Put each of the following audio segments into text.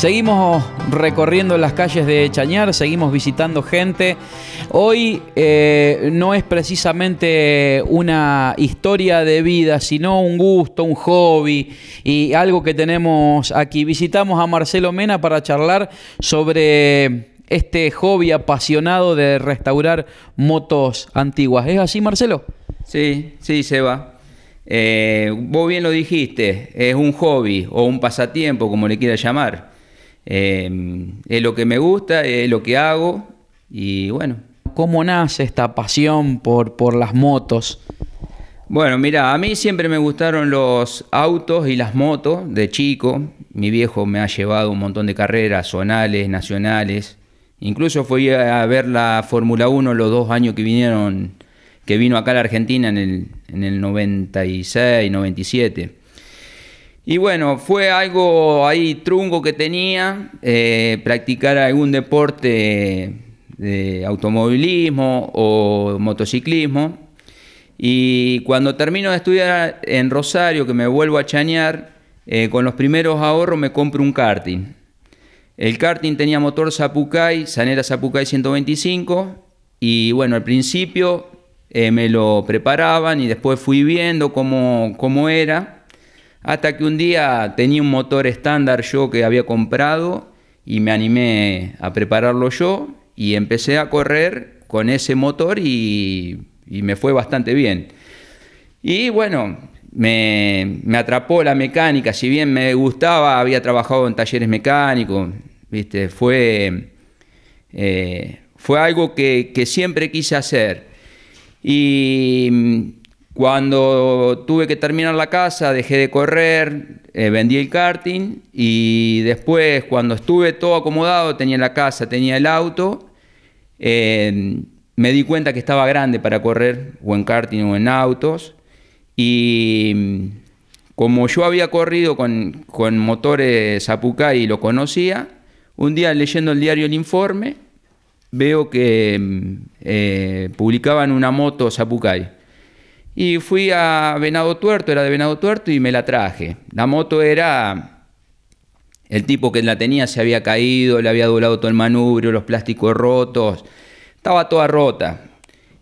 Seguimos recorriendo las calles de Chañar, seguimos visitando gente. Hoy eh, no es precisamente una historia de vida, sino un gusto, un hobby y algo que tenemos aquí. Visitamos a Marcelo Mena para charlar sobre este hobby apasionado de restaurar motos antiguas. ¿Es así, Marcelo? Sí, sí, Seba. Eh, vos bien lo dijiste, es un hobby o un pasatiempo, como le quieras llamar. Em, es lo que me gusta, es lo que hago y bueno. ¿Cómo nace esta pasión por, por las motos? Bueno, mira, a mí siempre me gustaron los autos y las motos de chico. Mi viejo me ha llevado un montón de carreras zonales, nacionales. Incluso fui a ver la Fórmula 1 los dos años que vinieron, que vino acá a la Argentina en el, en el 96, 97. Y bueno, fue algo ahí trunco que tenía, eh, practicar algún deporte de automovilismo o motociclismo. Y cuando termino de estudiar en Rosario, que me vuelvo a chañar, eh, con los primeros ahorros me compro un karting. El karting tenía motor Zapucay, Sanera Zapucay 125, y bueno, al principio eh, me lo preparaban y después fui viendo cómo, cómo era. Hasta que un día tenía un motor estándar yo que había comprado y me animé a prepararlo yo y empecé a correr con ese motor y, me fue bastante bien. Y bueno, me, atrapó la mecánica, si bien me gustaba, había trabajado en talleres mecánicos, ¿viste? Fue, eh, fue algo que, que siempre quise hacer. Y cuando tuve que terminar la casa, dejé de correr, eh, vendí el karting y después, cuando estuve todo acomodado, tenía la casa, tenía el auto, eh, me di cuenta que estaba grande para correr o en karting o en autos. Y como yo había corrido con, con motores Apucay y lo conocía, un día leyendo el diario El Informe, veo que eh, publicaban una moto Zapucay y fui a Venado Tuerto, era de Venado Tuerto, y me la traje. La moto era... El tipo que la tenía se había caído, le había doblado todo el manubrio, los plásticos rotos, estaba toda rota.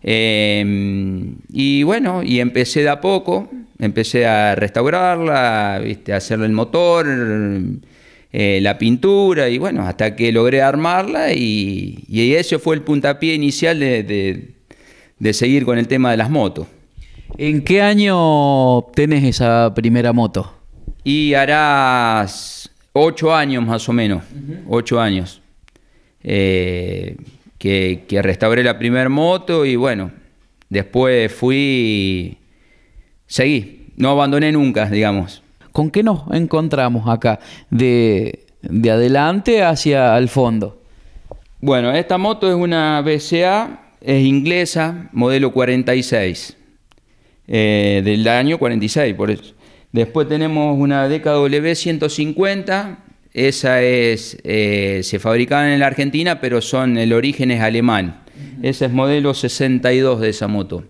Em, y bueno, y empecé de a poco, empecé a restaurarla, ¿viste? a hacerle el motor, eh, la pintura, y bueno, hasta que logré armarla y, ese fue el puntapié inicial de seguir con el tema de las motos. ¿En qué año tenés esa primera moto? Y harás ocho años más o menos, ocho años, eh, que, restauré la primera moto y bueno, después fui, seguí, no abandoné nunca, digamos. ¿Con qué nos encontramos acá? de adelante hacia el fondo. Bueno, esta moto es una BCA, es inglesa, modelo 46. Eh, del año 46, Después tenemos una DKW 150, esa es, eh, se fabricaba en la Argentina, pero son, el origen es alemán. Ese es modelo 62 de esa moto.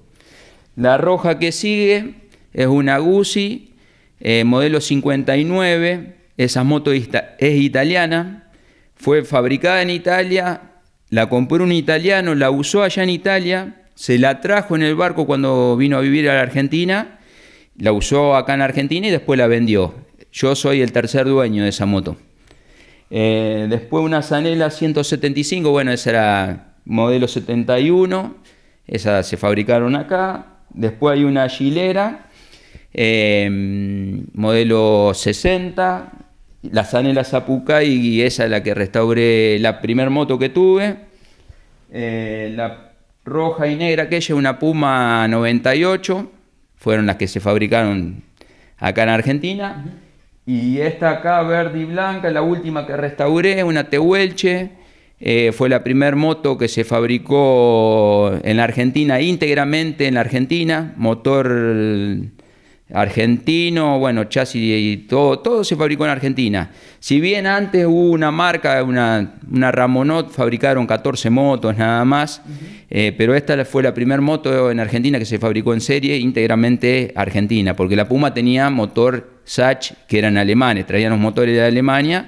La roja que sigue es una Guzzi, eh, modelo 59, esa moto es italiana, fue fabricada en Italia, la compró un italiano, la usó allá en Italia, se la trajo en el barco cuando vino a vivir a la Argentina, la usó acá en Argentina y después la vendió. Yo soy el tercer dueño de esa moto. Eh, después una Zanella 175, bueno, esa era modelo 71, esa se fabricaron acá. Después hay una Gilera, em, modelo 60, la Zanella Zapucay, y esa es la que restauré la primer moto que tuve. Eh, roja y negra, aquella una Puma 98, fueron las que se fabricaron acá en Argentina. Y esta acá, verde y blanca, la última que restauré, una Tehuelche. Eh, fue la primer moto que se fabricó en la Argentina, íntegramente en la Argentina, motor argentino, bueno, chasis y todo, todo se fabricó en Argentina. Si bien antes hubo una marca, una, una Ramonot, fabricaron 14 motos nada más, eh, pero esta fue la primera moto en Argentina que se fabricó en serie íntegramente argentina, porque la Puma tenía motor Sach, que eran alemanes, traían los motores de Alemania,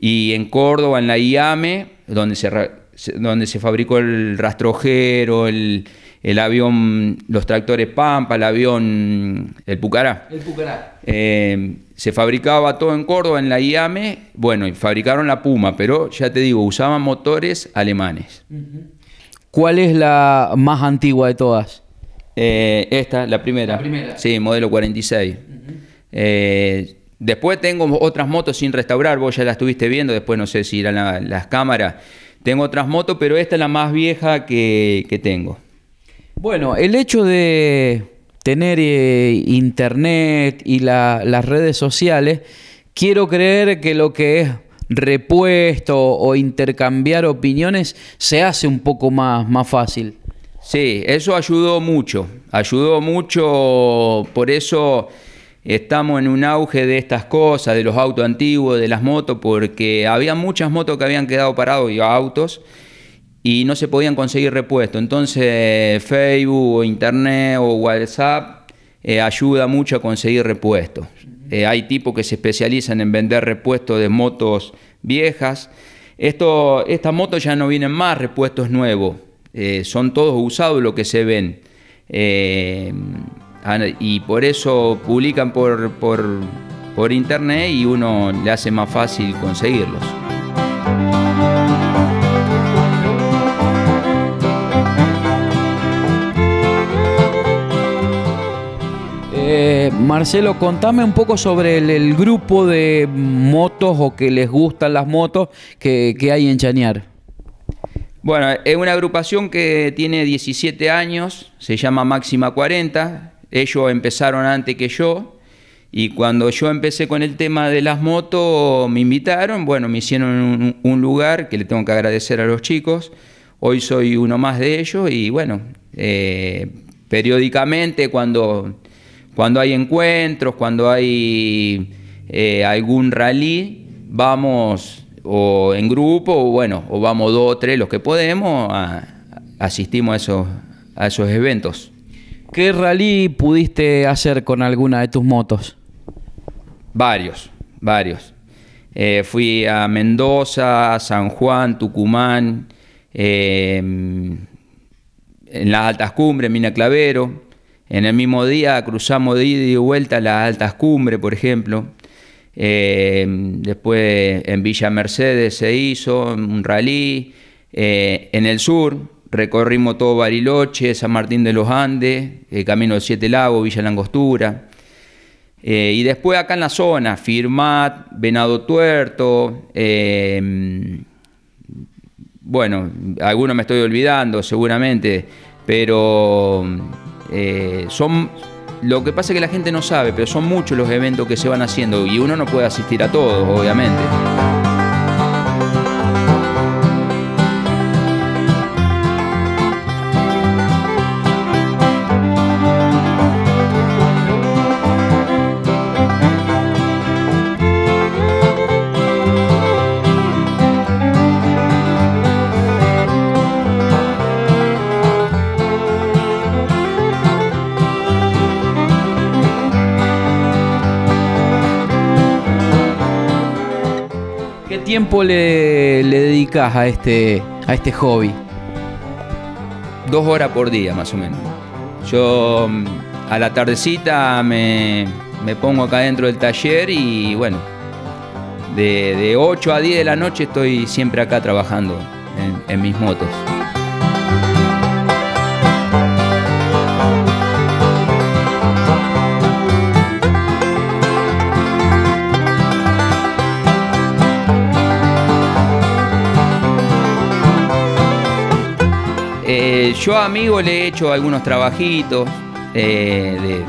y en Córdoba, en la IAME, donde se, donde se fabricó el rastrojero, el el avión, los tractores Pampa, el avión, el Pucará. El Pucará. Eh, se fabricaba todo en Córdoba, en la IAME, bueno, y fabricaron la Puma, pero ya te digo, usaban motores alemanes. ¿Cuál es la más antigua de todas? Eh, esta, la primera. La primera. Sí, modelo 46. Eh, después tengo otras motos sin restaurar, vos ya las estuviste viendo, después no sé si irán a las cámaras. Tengo otras motos, pero esta es la más vieja que tengo. Bueno, el hecho de tener eh, internet y las redes sociales, quiero creer que lo que es repuesto o intercambiar opiniones se hace un poco más, más fácil. Sí, eso ayudó mucho, ayudó mucho, por eso estamos en un auge de estas cosas, de los autos antiguos, de las motos, porque había muchas motos que habían quedado parados y autos y no se podían conseguir repuestos. Entonces Facebook, o Internet o WhatsApp eh, ayuda mucho a conseguir repuestos. Eh, hay tipos que se especializan en vender repuestos de motos viejas. Esto, estas motos ya no vienen más repuestos nuevos, eh, son todos usados lo que se ven. y por eso publican por, por internet y uno le hace más fácil conseguirlos. Marcelo, contame un poco sobre el, grupo de motos o que les gustan las motos que, hay en Chañar. Bueno, es una agrupación que tiene 17 años, se llama Máxima 40. Ellos empezaron antes que yo. Y cuando yo empecé con el tema de las motos, me invitaron, bueno, me hicieron un, lugar que le tengo que agradecer a los chicos. Hoy soy uno más de ellos y bueno, eh, periódicamente cuando cuando hay encuentros, cuando hay eh, algún rally, vamos o en grupo, o bueno, o vamos dos o tres los que podemos, asistimos a esos, a esos eventos. ¿Qué rally pudiste hacer con alguna de tus motos? Varios, varios. Eh, fui a Mendoza, San Juan, Tucumán, eh, en las altas cumbres, Mina Clavero. En el mismo día cruzamos de ida y vuelta las altas cumbres, por ejemplo. Eh, después en Villa Mercedes se hizo un rally. Eh, en el sur recorrimos todo Bariloche, San Martín de los Andes, el eh, Camino de Siete Lagos, Villa Langostura. y después acá en la zona, Firmat, Venado Tuerto. Em, bueno, algunos me estoy olvidando seguramente, pero eh, son, lo que pasa es que la gente no sabe, pero son muchos los eventos que se van haciendo y uno no puede asistir a todos, obviamente. tiempo le, le dedicas a este, a este hobby? Dos horas por día, más o menos. Yo mm, a la tardecita me, pongo acá dentro del taller y bueno, de, 8 a 10 de la noche estoy siempre acá trabajando en mis motos. Yo a amigo le he hecho algunos trabajitos eh,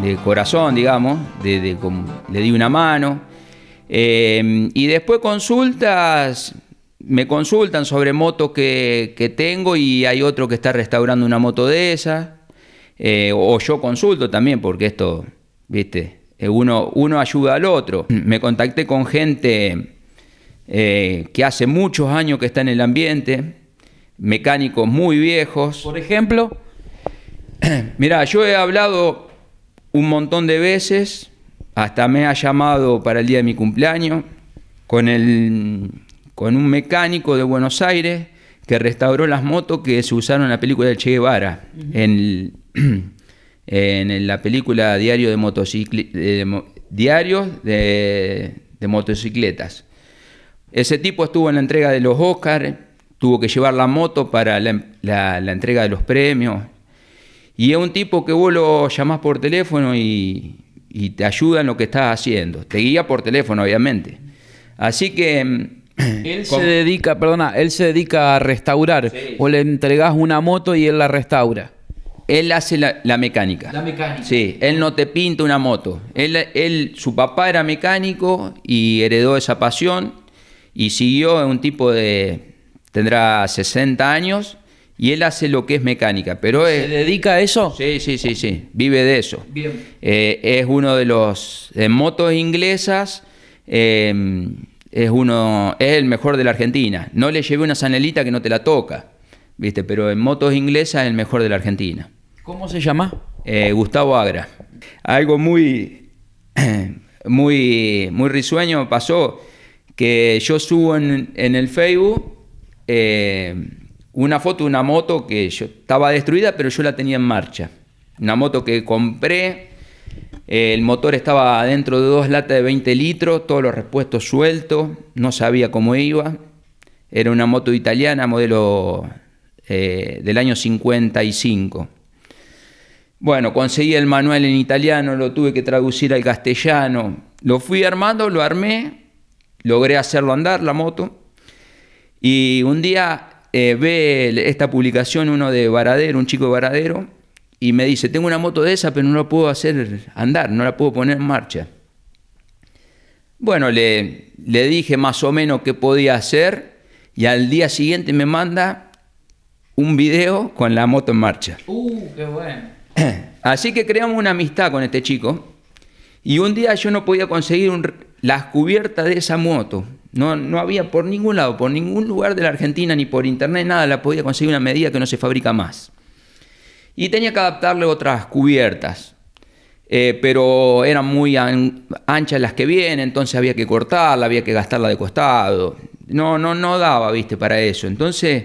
de, corazón, digamos, de, le di una mano. Em, y después consultas, me consultan sobre motos que, tengo y hay otro que está restaurando una moto de esas. Eh, o yo consulto también, porque esto, viste, eh, uno ayuda al otro. Me contacté con gente que hace muchos años que está en el ambiente mecánicos muy viejos. Por ejemplo, mira, yo he hablado un montón de veces, hasta me ha llamado para el día de mi cumpleaños, con, el, con un mecánico de Buenos Aires que restauró las motos que se usaron en la película de Che Guevara, en, en, la película Diario de, eh, de, de Motocicletas. Ese tipo estuvo en la entrega de los Oscars tuvo que llevar la moto para la, entrega de los premios. Y es un tipo que vos lo llamás por teléfono y, te ayuda en lo que estás haciendo. Te guía por teléfono, obviamente. Así que mm, él se dedica, perdona, él se dedica a restaurar. O le entregás una moto y él la restaura. Él hace la, mecánica. La mecánica. Sí, él no te pinta una moto. Él, él, su papá era mecánico y heredó esa pasión y siguió un tipo de, tendrá 60 años y él hace lo que es mecánica. Pero ¿Se dedica a eso? Sí, sí, sí, sí, vive de eso. Bien. Eh, es uno de los en eh, motos inglesas. Em, es uno, es el mejor de la Argentina. No le llevé una sanelita que no te la toca, viste, pero en motos inglesas es el mejor de la Argentina. ¿Cómo se llama? Eh, Gustavo Agra. Algo muy, muy, muy risueño pasó que yo subo en el Facebook eh, una foto de una moto que estaba destruida, pero yo la tenía en marcha. Una moto que compré, el motor estaba dentro de dos latas de 20 litros, todos los repuestos sueltos, no sabía cómo iba. Era una moto italiana, modelo eh, del año 55. Bueno, conseguí el manual en italiano, lo tuve que traducir al castellano. Lo fui armando, lo armé, logré hacerlo andar la moto. Y un día eh, ve esta publicación uno de Varadero, un chico de Varadero, y me dice, tengo una moto de esa, pero no la puedo hacer andar, no la puedo poner en marcha. Bueno, le, le dije más o menos qué podía hacer y al día siguiente me manda un video con la moto en marcha. ¡Uh, qué bueno! Así que creamos una amistad con este chico y un día yo no podía conseguir las cubiertas de esa moto. No, no había por ningún lado, por ningún lugar de la Argentina, ni por internet, nada, la podía conseguir una medida que no se fabrica más. Y tenía que adaptarle otras cubiertas, eh, pero eran muy anchas las que vienen, entonces había que cortarla, había que gastarla de costado. No, no, no daba, viste, para eso. Entonces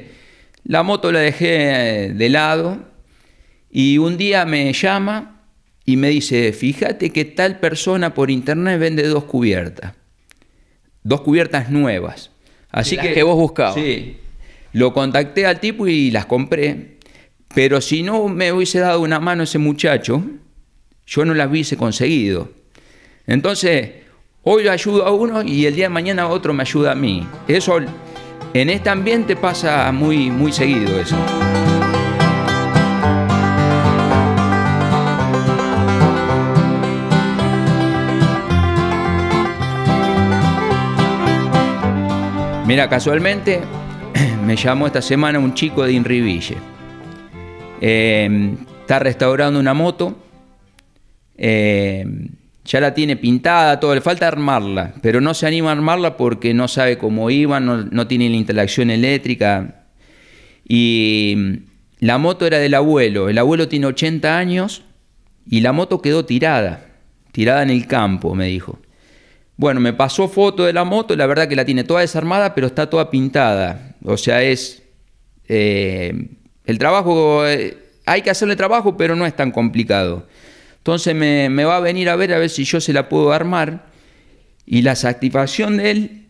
la moto la dejé eh, de lado y un día me llama y me dice, fíjate que tal persona por internet vende dos cubiertas dos cubiertas nuevas. Así que, vos buscabas. Sí. Lo contacté al tipo y las compré. Pero si no me hubiese dado una mano ese muchacho, yo no las hubiese conseguido, Entonces, hoy ayudo a uno y el día de mañana otro me ayuda a mí. Eso en este ambiente pasa muy, muy seguido eso. Mira, casualmente me llamó esta semana un chico de Inriville. Em, está restaurando una moto. Em, ya la tiene pintada, todo, le falta armarla, pero no se anima a armarla porque no sabe cómo iba, no tiene la interacción eléctrica. Y mm, la moto era del abuelo, el abuelo tiene 80 años y la moto quedó tirada, tirada en el campo, me dijo. Bueno, me pasó foto de la moto la verdad que la tiene toda desarmada, pero está toda pintada. O sea, es. Eh, el trabajo. Eh, hay que hacerle trabajo, pero no es tan complicado. Entonces me, va a venir a ver a ver si yo se la puedo armar. Y la satisfacción de él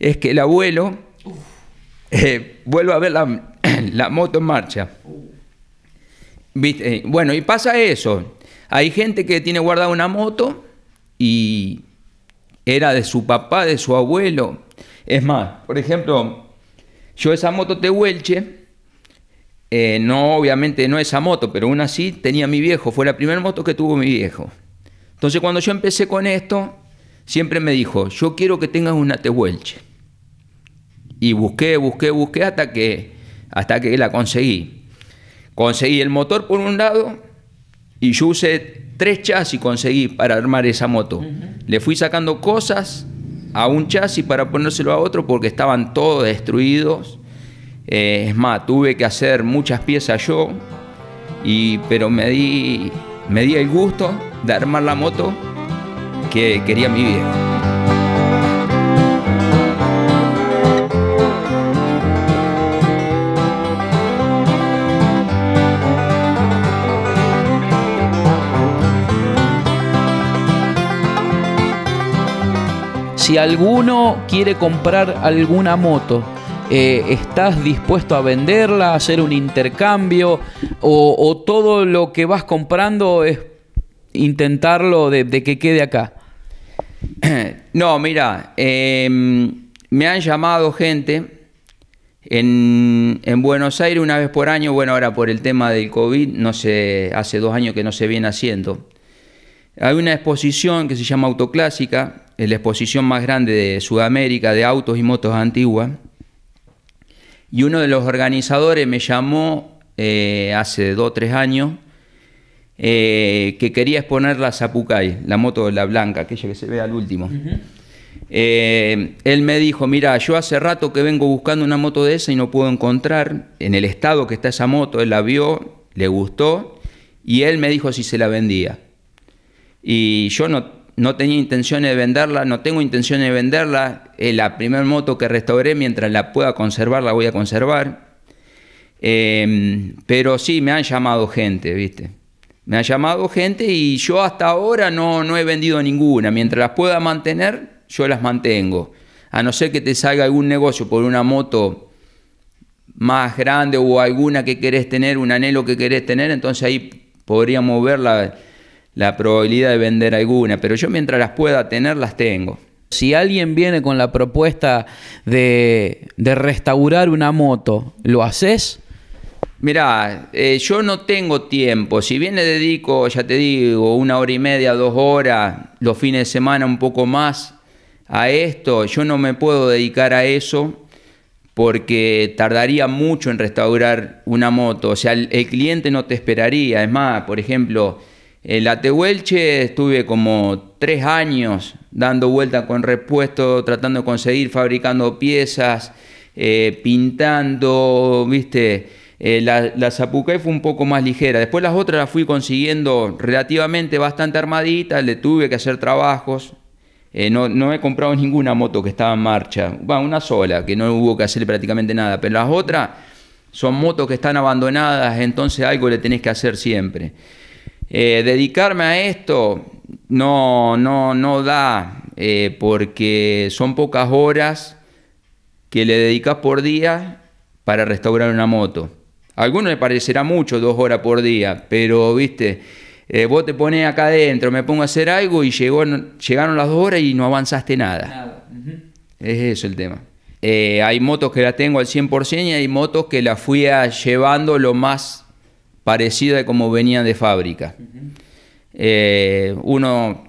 es que el abuelo eh, vuelva a ver la, moto en marcha. Bueno, y pasa eso. Hay gente que tiene guardada una moto y era de su papá, de su abuelo. Es más, por ejemplo, yo esa moto Tehuelche, eh, no obviamente no esa moto, pero aún así tenía mi viejo, fue la primera moto que tuvo mi viejo. Entonces cuando yo empecé con esto, siempre me dijo, yo quiero que tengas una Tehuelche. Y busqué, busqué, busqué hasta que, hasta que la conseguí. Conseguí el motor por un lado y yo usé tres chasis conseguí para armar esa moto. Le fui sacando cosas a un chasis para ponérselo a otro porque estaban todos destruidos. Eh, es más, tuve que hacer muchas piezas yo, y, pero me di, me di el gusto de armar la moto que quería mi vida Si alguno quiere comprar alguna moto, eh, ¿estás dispuesto a venderla, a hacer un intercambio o, todo lo que vas comprando es intentarlo de, que quede acá? No, mira, em, me han llamado gente en, Buenos Aires una vez por año, bueno, ahora por el tema del COVID, no sé, hace dos años que no se viene haciendo. Hay una exposición que se llama Autoclásica, eh, la exposición más grande de Sudamérica de autos y motos antiguas. Y uno de los organizadores me llamó eh, hace dos o tres años eh, que quería exponer la Zapucay, la moto de la blanca, aquella que se ve al último. él me dijo, mira, yo hace rato que vengo buscando una moto de esa y no puedo encontrar, en el estado que está esa moto, él la vio, le gustó, y él me dijo si se la vendía. Y yo no no tenía intención de venderla, no tengo intención de venderla. Eh, la primera moto que restauré, mientras la pueda conservar, la voy a conservar. Em, pero sí, me han llamado gente, ¿viste? Me han llamado gente y yo hasta ahora no, no he vendido ninguna. Mientras las pueda mantener, yo las mantengo. A no ser que te salga algún negocio por una moto más grande o alguna que querés tener, un anhelo que querés tener, entonces ahí podríamos verla la probabilidad de vender alguna, pero yo mientras las pueda tener, las tengo. Si alguien viene con la propuesta de, de restaurar una moto, ¿lo haces? Mirá, eh, yo no tengo tiempo. Si bien le dedico, ya te digo, una hora y media, dos horas, los fines de semana un poco más a esto, yo no me puedo dedicar a eso porque tardaría mucho en restaurar una moto. O sea, el cliente no te esperaría. Es más, por ejemplo, eh, la Tehuelche estuve como tres años dando vuelta con repuesto, tratando de conseguir, fabricando piezas, eh, pintando, viste. Eh, la, la Zapucay fue un poco más ligera. Después las otras las fui consiguiendo relativamente bastante armaditas, le tuve que hacer trabajos. no, no, he comprado ninguna moto que estaba en marcha. Bueno, una sola, que no hubo que hacer prácticamente nada. Pero las otras son motos que están abandonadas, entonces algo le tenés que hacer siempre. Eh, dedicarme a esto no, no, no da, eh, porque son pocas horas que le dedicas por día para restaurar una moto. A algunos le parecerá mucho, dos horas por día, pero viste, eh, vos te pones acá adentro, me pongo a hacer algo y llegaron las dos horas y no avanzaste nada. Es eso el tema. hay motos que la tengo al 100% y hay motos que la fui llevando lo más parecida a como venían de fábrica. Eh, uno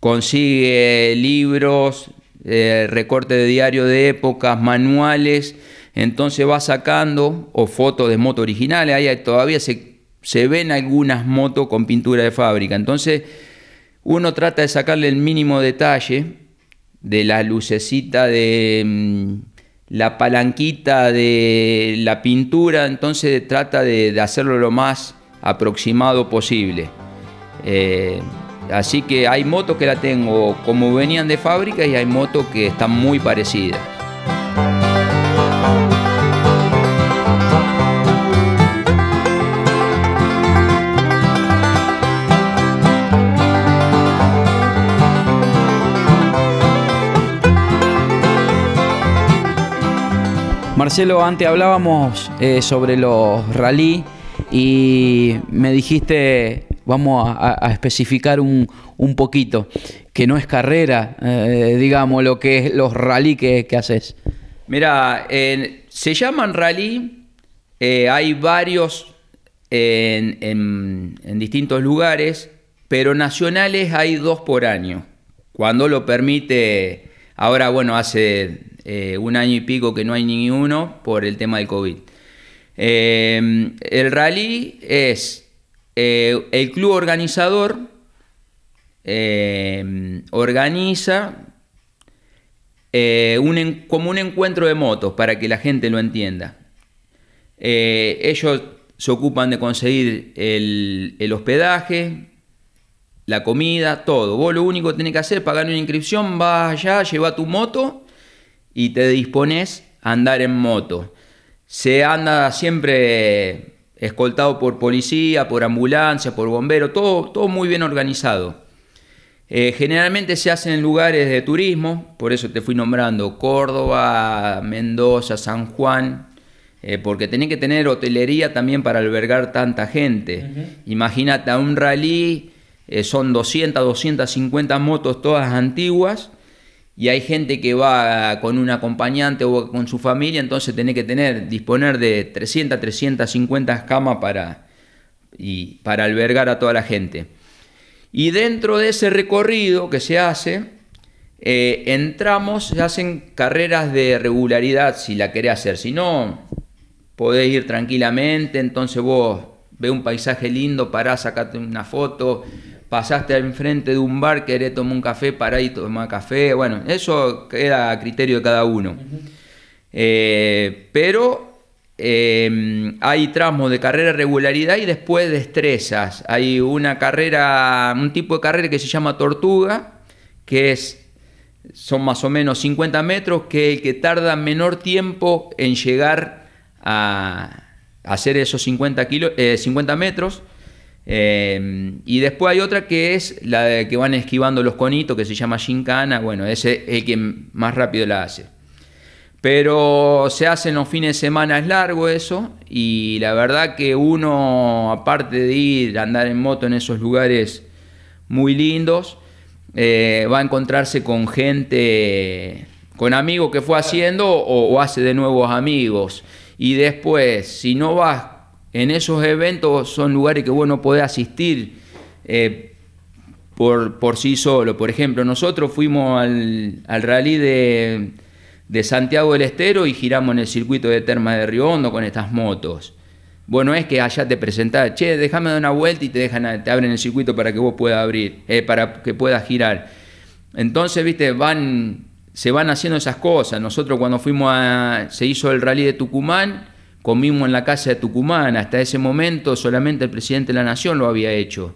consigue libros, eh, recorte recortes de diario de épocas, manuales, entonces va sacando, o fotos de motos originales, ahí todavía se, se ven algunas motos con pintura de fábrica. Entonces uno trata de sacarle el mínimo detalle de la lucecita de mm, la palanquita de la pintura, entonces trata de, hacerlo lo más aproximado posible. Eh, así que hay motos que la tengo como venían de fábrica y hay motos que están muy parecidas. Marcelo, antes hablábamos eh, sobre los rally y me dijiste, vamos a, especificar un, poquito, que no es carrera, eh, digamos, lo que es los rally que, haces. Mira, se llaman rally, eh, hay varios en, en distintos lugares, pero nacionales hay dos por año, cuando lo permite, ahora bueno, hace eh, un año y pico que no hay ninguno por el tema del COVID. Eh, el rally es eh, el club organizador organiza como un encuentro de motos para que la gente lo entienda. ellos se ocupan de conseguir el, hospedaje, la comida, todo. Vos lo único que tenés que hacer es pagar una inscripción, vas allá, lleva tu moto y te dispones a andar en moto. Se anda siempre escoltado por policía, por ambulancia, por bombero, todo, todo muy bien organizado. Eh, generalmente se hacen en lugares de turismo, por eso te fui nombrando Córdoba, Mendoza, San Juan, eh, porque tenés que tener hotelería también para albergar tanta gente. Imagínate, a un rally eh, son 200, 250 motos todas antiguas y hay gente que va con un acompañante o con su familia, entonces tenés que tener, disponer de 300, 350 camas para, y, para albergar a toda la gente. Y dentro de ese recorrido que se hace, eh, entramos, se hacen carreras de regularidad si la querés hacer, si no, podés ir tranquilamente, entonces vos ve un paisaje lindo, pará, sacate una foto, pasaste al frente de un bar, querés tomar un café, para y tomar café. Bueno, eso queda a criterio de cada uno. Eh, pero eh, hay tramos de carrera regularidad y después destrezas. Hay una carrera, un tipo de carrera que se llama tortuga, que es son más o menos 50 metros, que el que tarda menor tiempo en llegar a hacer esos 50, 50 eh, metros Em, y después hay otra que es la de que van esquivando los conitos, que se llama Shinkana. Bueno, ese es el que más rápido la hace. Pero se hacen los fines de semana, es largo eso. Y la verdad que uno, aparte de ir a andar en moto en esos lugares muy lindos, eh, va a encontrarse con gente, con amigos que fue haciendo o, o hace de nuevos amigos. Y después, si no vas en esos eventos son lugares que bueno puede asistir eh, por, sí solo. Por ejemplo, nosotros fuimos al, rally de, Santiago del Estero y giramos en el circuito de Terma de Río con estas motos. Bueno, es que allá te presentás, che, déjame dar una vuelta y te dejan, te abren el circuito para que vos puedas abrir, eh, para que puedas girar. Entonces, viste, van, se van haciendo esas cosas. Nosotros cuando fuimos a, se hizo el rally de Tucumán, Comimos en la casa de Tucumán, hasta ese momento solamente el presidente de la Nación lo había hecho.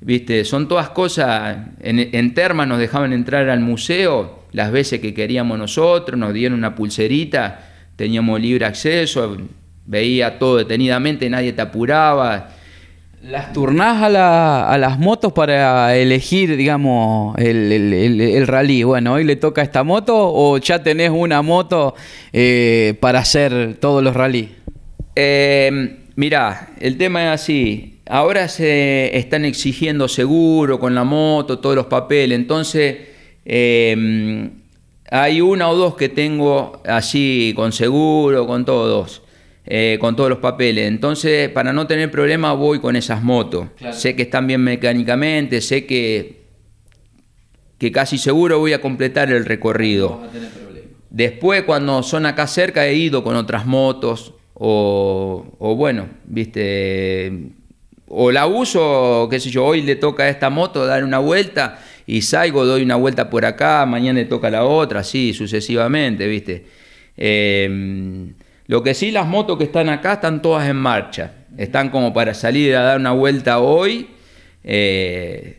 ¿Viste? Son todas cosas, en, en nos dejaban entrar al museo las veces que queríamos nosotros, nos dieron una pulserita, teníamos libre acceso, veía todo detenidamente, nadie te apuraba, las turnás a, las motos para elegir, digamos, el, rally. Bueno, hoy le toca esta moto o ya tenés una moto eh, para hacer todos los rally. Em, mirá, el tema es así. Ahora se están exigiendo seguro con la moto, todos los papeles. Entonces, em, hay una o dos que tengo así, con seguro, con todos. Eh, con todos los papeles. Entonces, para no tener problema, voy con esas motos. Sé que están bien mecánicamente, sé que, que casi seguro voy a completar el recorrido. Después, cuando son acá cerca, he ido con otras motos o, bueno, viste, o la uso, qué sé yo, hoy le toca a esta moto dar una vuelta y salgo, doy una vuelta por acá, mañana le toca la otra, así sucesivamente, ¿viste? Em, lo que sí, las motos que están acá están todas en marcha. Están como para salir a dar una vuelta hoy. Eh,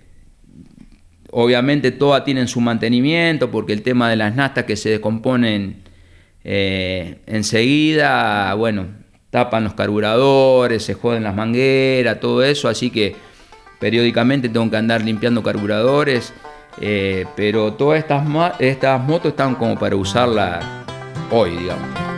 obviamente todas tienen su mantenimiento porque el tema de las nastas que se descomponen eh, enseguida, bueno, tapan los carburadores, se joden las mangueras, todo eso, así que periódicamente tengo que andar limpiando carburadores, eh, pero todas estas, estas motos están como para usarla hoy, digamos.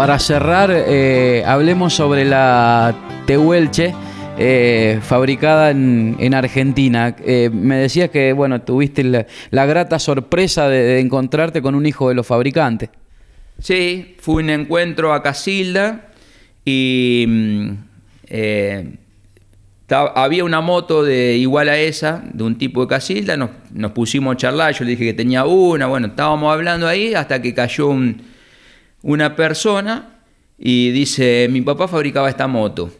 para cerrar, eh, hablemos sobre la Tehuelche. Eh, fabricada en, Argentina. Eh, me decías que bueno, tuviste la, grata sorpresa de, encontrarte con un hijo de los fabricantes. Sí, fue un encuentro a Casilda y mm, había una moto de igual a esa, de un tipo de Casilda, nos, nos pusimos a charlar, yo le dije que tenía una, bueno, estábamos hablando ahí hasta que cayó un, una persona y dice, mi papá fabricaba esta moto.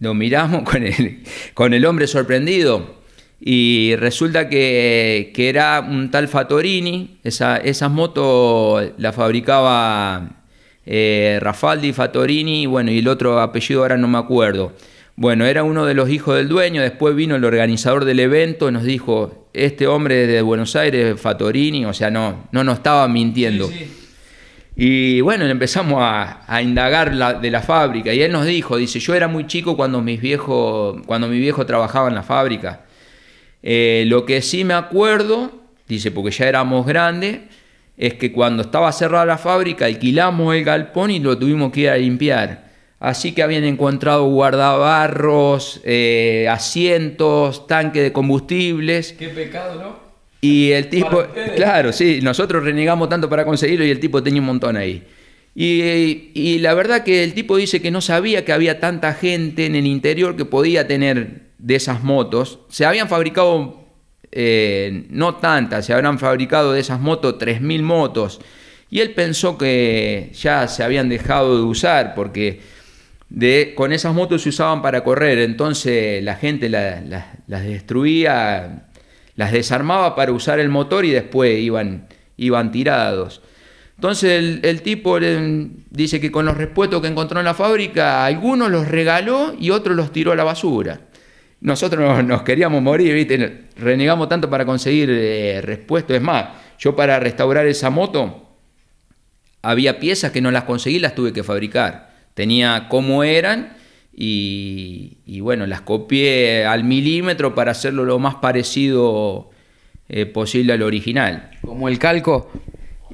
Lo miramos con el, con el hombre sorprendido y resulta que, era un tal Fatorini, esa, esas motos la fabricaba eh, Rafaldi, Fatorini, bueno, y el otro apellido ahora no me acuerdo. Bueno, era uno de los hijos del dueño, después vino el organizador del evento y nos dijo, este hombre de Buenos Aires, Fatorini, o sea, no, no nos estaba mintiendo. Y bueno, empezamos a, indagar la, de la fábrica y él nos dijo, dice, yo era muy chico cuando, mis viejos cuando mi viejo trabajaba en la fábrica. Eh, lo que sí me acuerdo, dice, porque ya éramos grandes, es que cuando estaba cerrada la fábrica alquilamos el galpón y lo tuvimos que ir a limpiar. Así que habían encontrado guardabarros, eh, asientos, tanque de combustibles. Qué pecado, ¿no? Y el tipo, claro, sí, nosotros renegamos tanto para conseguirlo y el tipo tenía un montón ahí. Y, la verdad que el tipo dice que no sabía que había tanta gente en el interior que podía tener de esas motos. Se habían fabricado, eh, no tantas, se habrán fabricado de esas motos 3.000 motos. Y él pensó que ya se habían dejado de usar porque con esas motos se usaban para correr. Entonces la gente las destruía las desarmaba para usar el motor y después iban, iban tirados. Entonces el, tipo dice que con los respuestos que encontró en la fábrica, algunos los regaló y otros los tiró a la basura. Nosotros nos, queríamos morir, renegamos tanto para conseguir eh, respuestos. Es más, yo para restaurar esa moto había piezas que no las conseguí, las tuve que fabricar. Tenía cómo eran y, bueno, las copié al milímetro para hacerlo lo más parecido eh, posible al original. ¿Como el calco?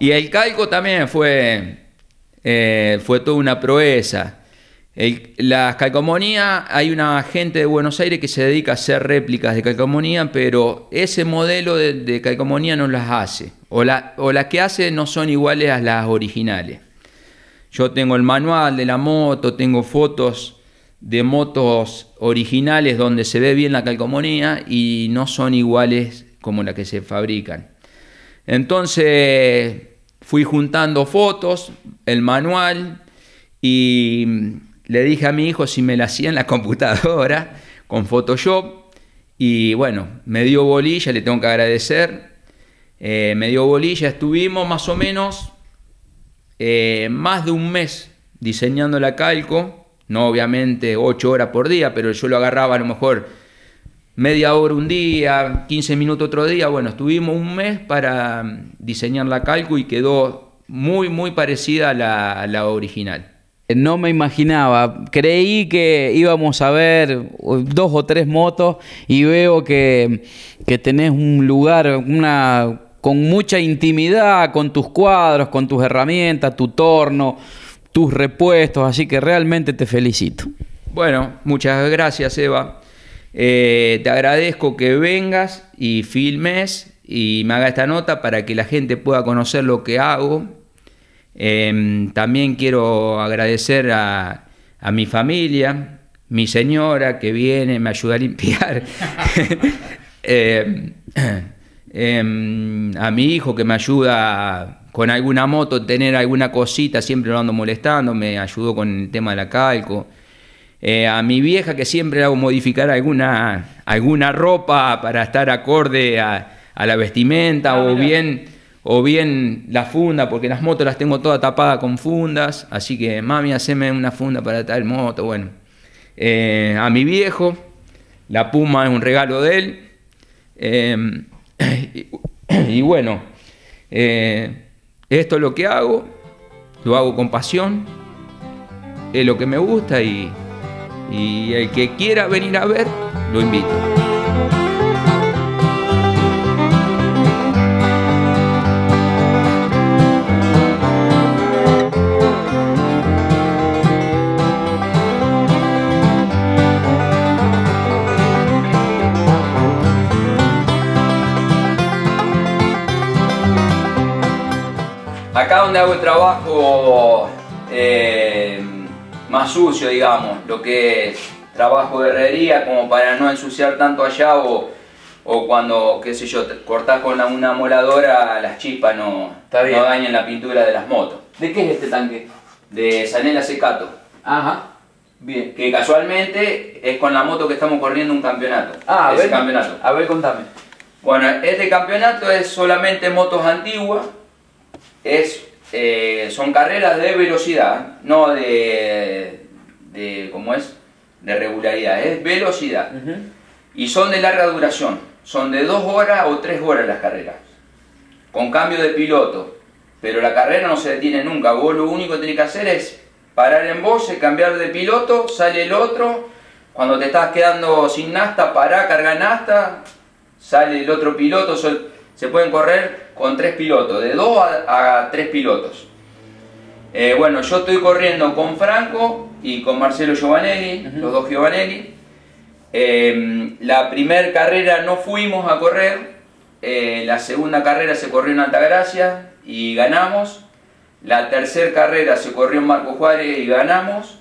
Y el calco también fue, eh, fue toda una proeza. las calcomonías, hay una gente de Buenos Aires que se dedica a hacer réplicas de calcomonía pero ese modelo de, calcomonía no las hace, o, o las que hace no son iguales a las originales. Yo tengo el manual de la moto, tengo fotos de motos originales donde se ve bien la calcomanía y no son iguales como las que se fabrican. Entonces fui juntando fotos, el manual y le dije a mi hijo si me la hacía en la computadora con Photoshop y bueno, me dio bolilla, le tengo que agradecer. Eh, me dio bolilla, estuvimos más o menos eh, más de un mes diseñando la calco no obviamente ocho horas por día, pero yo lo agarraba a lo mejor media hora un día, 15 minutos otro día. Bueno, estuvimos un mes para diseñar la calco y quedó muy, muy parecida a la, original. No me imaginaba, creí que íbamos a ver dos o tres motos y veo que, que tenés un lugar, una con mucha intimidad, con tus cuadros, con tus herramientas, tu torno, tus repuestos, así que realmente te felicito. Bueno, muchas gracias Eva. Eh, te agradezco que vengas y filmes y me haga esta nota para que la gente pueda conocer lo que hago. Em, también quiero agradecer a, mi familia, mi señora que viene, me ayuda a limpiar, em, em, a mi hijo que me ayuda con alguna moto, tener alguna cosita, siempre lo ando molestando, me ayudó con el tema de la calco. Eh, a mi vieja que siempre hago modificar alguna, alguna ropa para estar acorde a, la vestimenta ah, o, bien, o bien la funda, porque las motos las tengo todas tapadas con fundas, así que mami, haceme una funda para tal moto, bueno. Eh, a mi viejo, la Puma es un regalo de él. Em, y, bueno, eh, esto es lo que hago, lo hago con pasión, es lo que me gusta y, y el que quiera venir a ver, lo invito. acá donde hago el trabajo eh, más sucio, digamos, lo que es trabajo de herrería, como para no ensuciar tanto allá o, o cuando, qué sé yo, cortás con una moladora, las chispas no, dañan la pintura de las motos. ¿De qué es este tanque? De Sanela Secato. Ajá. Bien. Que casualmente es con la moto que estamos corriendo un campeonato. Ah, a campeonato. A ver, contame. Bueno, este campeonato es solamente motos antiguas es, eh, son carreras de velocidad, no de, ¿cómo es? De regularidad, es velocidad. Y son de larga duración, son de dos horas o tres horas las carreras, con cambio de piloto. Pero la carrera no se detiene nunca, vos lo único que tenés que hacer es parar en boxe, cambiar de piloto, sale el otro, cuando te estás quedando sin nasta, pará, carga nasta, sale el otro piloto, se pueden correr con tres pilotos, de dos a, tres pilotos. Eh, bueno, yo estoy corriendo con Franco y con Marcelo Giovanelli, los dos Giovanelli. Em, la primera carrera no fuimos a correr, eh, la segunda carrera se corrió en Altagracia y ganamos. La tercera carrera se corrió en Marco Juárez y ganamos.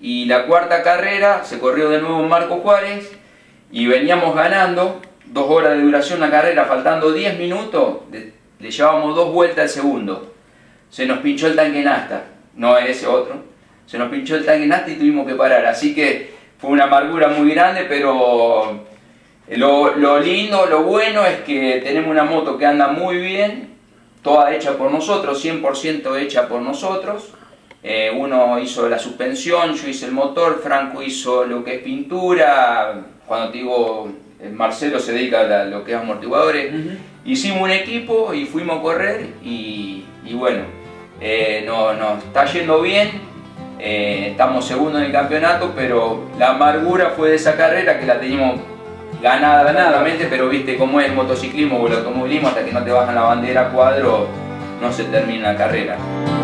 Y la cuarta carrera se corrió de nuevo en Marco Juárez y veníamos ganando dos horas de duración la carrera, faltando 10 minutos, le llevábamos dos vueltas al segundo. Se nos pinchó el tanque en asta, no ese otro. Se nos pinchó el tanque en y tuvimos que parar. Así que fue una amargura muy grande, pero lo, lindo, lo bueno es que tenemos una moto que anda muy bien, toda hecha por nosotros, 100% hecha por nosotros. Eh, uno hizo la suspensión, yo hice el motor, Franco hizo lo que es pintura, cuando te digo eh, Marcelo se dedica a lo que es amortiguadores. Hicimos un equipo y fuimos a correr y, bueno, eh, nos está yendo bien. Eh, estamos segundos en el campeonato, pero la amargura fue de esa carrera que la teníamos ganada, ganadamente, pero viste cómo es el motociclismo o el automovilismo, hasta que no te bajan la bandera cuadro, no se termina la carrera.